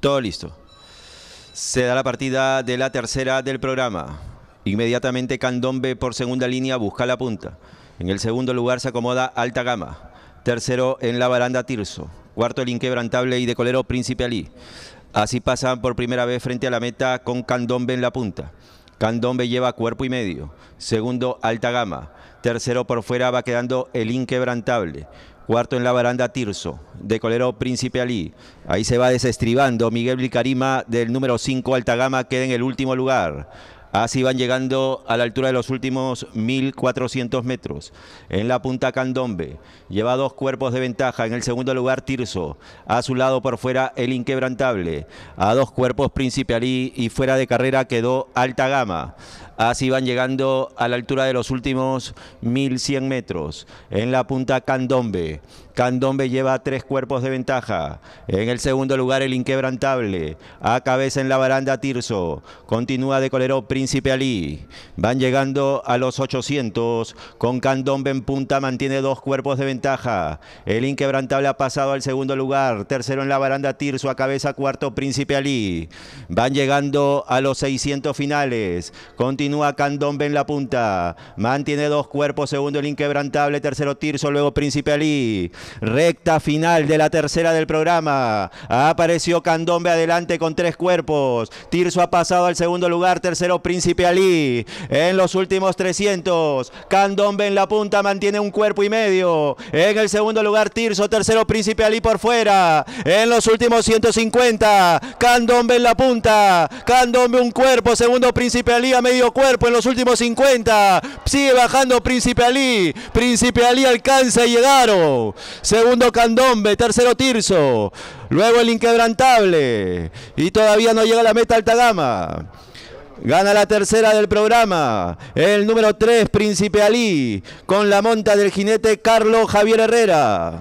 Todo listo. Se da la partida de la tercera del programa. Inmediatamente Candombe por segunda línea busca la punta. En el segundo lugar se acomoda Alta Gama. Tercero en la baranda Tirso. Cuarto el inquebrantable y de colero Príncipe Ali. Así pasan por primera vez frente a la meta con Candombe en la punta. Candombe lleva cuerpo y medio. Segundo, alta gama. Tercero, por fuera va quedando el inquebrantable. Cuarto en la baranda Tirso, de colero Príncipe Ali. Ahí se va desestribando Miguel Blicarima del número 5 Alta Gama, queda en el último lugar. Así van llegando a la altura de los últimos 1.400 metros. En la punta Candombe lleva dos cuerpos de ventaja. En el segundo lugar Tirso. A su lado por fuera el inquebrantable. A dos cuerpos Principialí y fuera de carrera quedó Alta Gama. Así van llegando a la altura de los últimos 1100 metros. En la punta Candombe. Candombe lleva tres cuerpos de ventaja. En el segundo lugar el inquebrantable. A cabeza en la baranda Tirso. Continúa de colero Príncipe Ali. Van llegando a los 800. Con Candombe en punta mantiene dos cuerpos de ventaja. El inquebrantable ha pasado al segundo lugar. Tercero en la baranda Tirso. A cabeza cuarto Príncipe Ali. Van llegando a los 600 finales. Continúa Continúa Candombe en la punta. Mantiene dos cuerpos. Segundo el inquebrantable. Tercero Tirso. Luego Príncipe Ali. Recta final de la tercera del programa. Apareció Candombe adelante con tres cuerpos. Tirso ha pasado al segundo lugar. Tercero Príncipe Ali. En los últimos 300. Candombe en la punta. Mantiene un cuerpo y medio. En el segundo lugar Tirso. Tercero Príncipe Ali por fuera. En los últimos 150. Candombe en la punta. Candombe un cuerpo. Segundo Príncipe Ali a medio cuerpo en los últimos 50. Sigue bajando Príncipe Ali. Príncipe Ali alcanza y llegaron. Segundo Candombe, tercero Tirso. Luego el inquebrantable. Y todavía no llega la meta alta gama. Gana la tercera del programa. El número 3, Príncipe Ali, con la monta del jinete Carlos Javier Herrera.